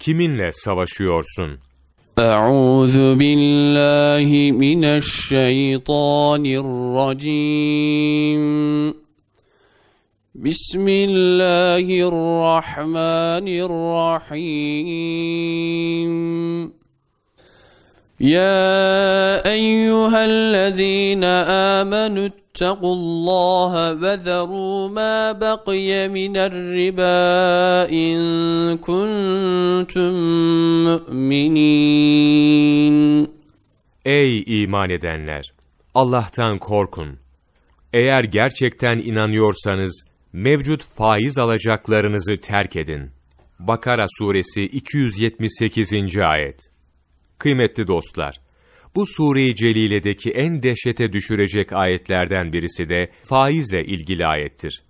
kiminle savaşıyorsun? Euzu billahi mineşşeytanirracim. Bismillahirrahmanirrahim. Ya eyyühellezîne âmenüt واتقوا الله وذروا ما بقي من الربا إن كنتم مؤمنين Ey iman edenler! Allah'tan korkun. Eğer gerçekten inanıyorsanız, mevcut faiz alacaklarınızı terk edin. Bakara Suresi 278. Ayet Kıymetli dostlar! Bu sureyi Celile'deki en dehşete düşürecek ayetlerden birisi de faizle ilgili ayettir.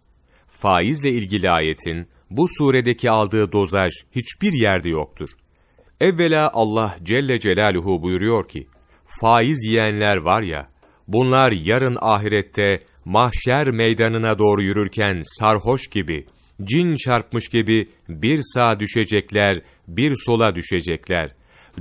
Faizle ilgili ayetin bu suredeki aldığı dozaj hiçbir yerde yoktur. Evvela Allah Celle Celaluhu buyuruyor ki, faiz yiyenler var ya, bunlar yarın ahirette mahşer meydanına doğru yürürken sarhoş gibi, cin çarpmış gibi bir sağa düşecekler, bir sola düşecekler,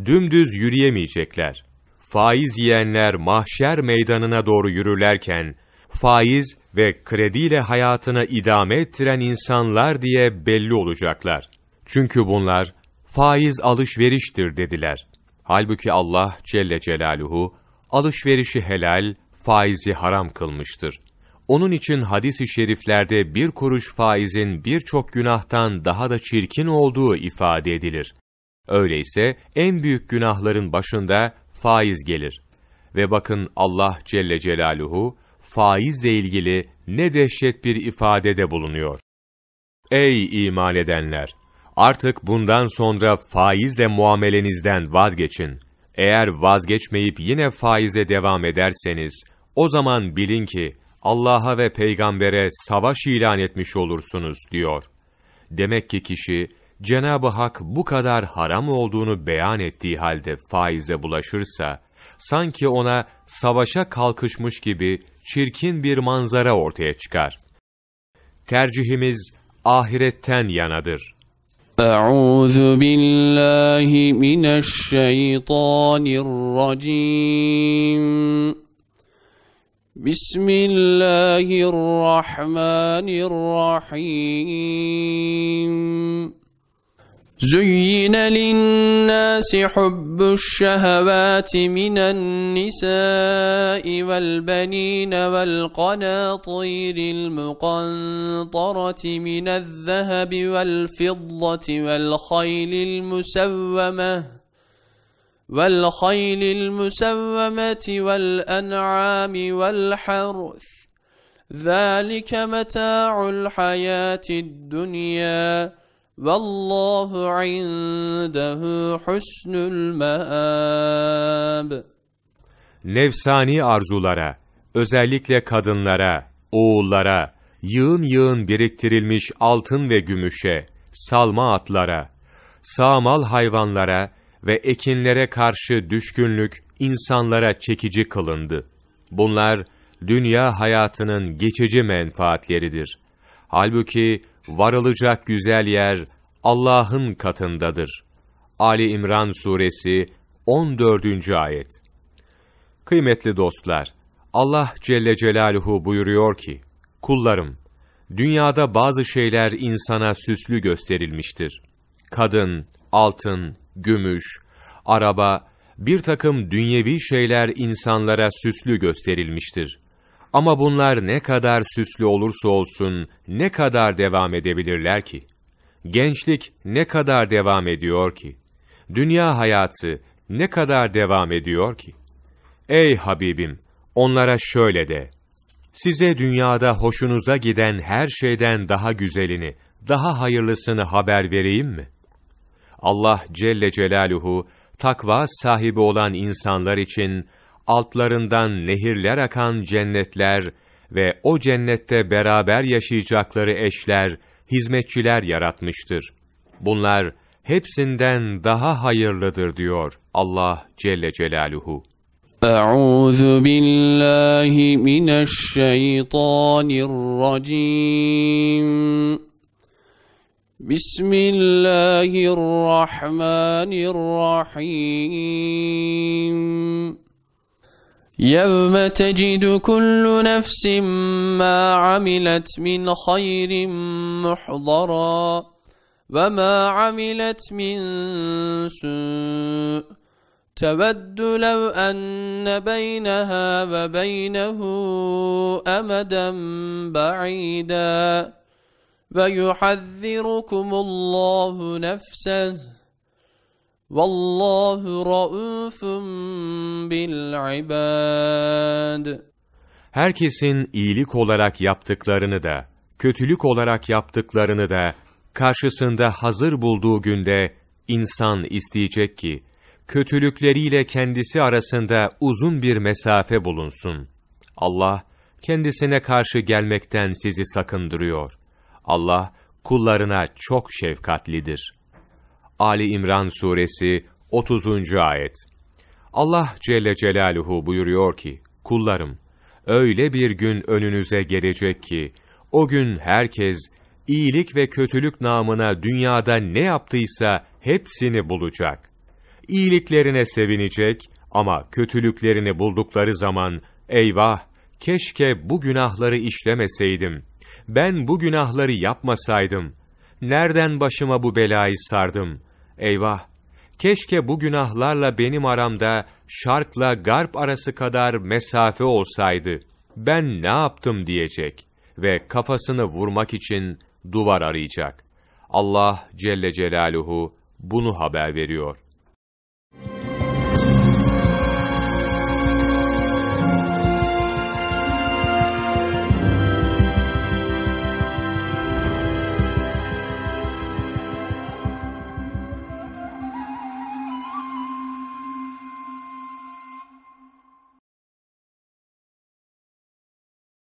dümdüz yürüyemeyecekler faiz yiyenler mahşer meydanına doğru yürürlerken, faiz ve krediyle hayatını idame ettiren insanlar diye belli olacaklar. Çünkü bunlar, faiz alışveriştir dediler. Halbuki Allah Celle Celaluhu, alışverişi helal, faizi haram kılmıştır. Onun için hadis-i şeriflerde bir kuruş faizin birçok günahtan daha da çirkin olduğu ifade edilir. Öyleyse en büyük günahların başında faiz gelir. Ve bakın Allah Celle Celaluhu faizle ilgili ne dehşet bir ifadede bulunuyor. Ey iman edenler! Artık bundan sonra faizle muamelenizden vazgeçin. Eğer vazgeçmeyip yine faize devam ederseniz, o zaman bilin ki Allah'a ve peygambere savaş ilan etmiş olursunuz diyor. Demek ki kişi Cenab-ı Hak bu kadar haram olduğunu beyan ettiği halde faize bulaşırsa, sanki ona savaşa kalkışmış gibi çirkin bir manzara ortaya çıkar. Tercihimiz ahiretten yanadır. Euzu billahi mineşşeytanirracim. Bismillahirrahmanirrahim. زين للناس حب الشهوات من النساء والبنين والقناطير المقنطرة من الذهب والفضة والخيل المسومة والخيل المسومة والأنعام والحرث ذلك متاع الحياة الدنيا Vallahu indehu husnul meab. Levsani arzulara, özellikle kadınlara, oğullara, yığın yığın biriktirilmiş altın ve gümüşe, salma atlara, sağmal hayvanlara ve ekinlere karşı düşkünlük insanlara çekici kılındı. Bunlar dünya hayatının geçici menfaatleridir. Halbuki varılacak güzel yer Allah'ın katındadır. Ali İmran Suresi 14. Ayet Kıymetli dostlar, Allah Celle Celaluhu buyuruyor ki, Kullarım, dünyada bazı şeyler insana süslü gösterilmiştir. Kadın, altın, gümüş, araba, bir takım dünyevi şeyler insanlara süslü gösterilmiştir. Ama bunlar ne kadar süslü olursa olsun ne kadar devam edebilirler ki? Gençlik ne kadar devam ediyor ki? Dünya hayatı ne kadar devam ediyor ki? Ey Habibim! Onlara şöyle de, size dünyada hoşunuza giden her şeyden daha güzelini, daha hayırlısını haber vereyim mi? Allah Celle Celaluhu, takva sahibi olan insanlar için altlarından nehirler akan cennetler ve o cennette beraber yaşayacakları eşler, hizmetçiler yaratmıştır. Bunlar hepsinden daha hayırlıdır diyor Allah Celle Celaluhu. أعوذ بالله من الشيطان الرجيم بسم الله الرحمن الرحيم يوم تجد كل نفس ما عملت من خير محضرا وما عملت من سوء تود لو أن بينها وبينه أمدا بعيدا ويحذركم الله نفسه Vallahu raufun bil ibad. Herkesin iyilik olarak yaptıklarını da, kötülük olarak yaptıklarını da karşısında hazır bulduğu günde insan isteyecek ki kötülükleriyle kendisi arasında uzun bir mesafe bulunsun. Allah kendisine karşı gelmekten sizi sakındırıyor. Allah kullarına çok şefkatlidir.'' Ali İmran suresi 30. ayet. Allah Celle Celaluhu buyuruyor ki: Kullarım, öyle bir gün önünüze gelecek ki o gün herkes iyilik ve kötülük namına dünyada ne yaptıysa hepsini bulacak. İyiliklerine sevinecek ama kötülüklerini buldukları zaman eyvah keşke bu günahları işlemeseydim. Ben bu günahları yapmasaydım. Nereden başıma bu belayı sardım? Eyvah! Keşke bu günahlarla benim aramda şarkla garp arası kadar mesafe olsaydı. Ben ne yaptım diyecek ve kafasını vurmak için duvar arayacak. Allah Celle Celaluhu bunu haber veriyor.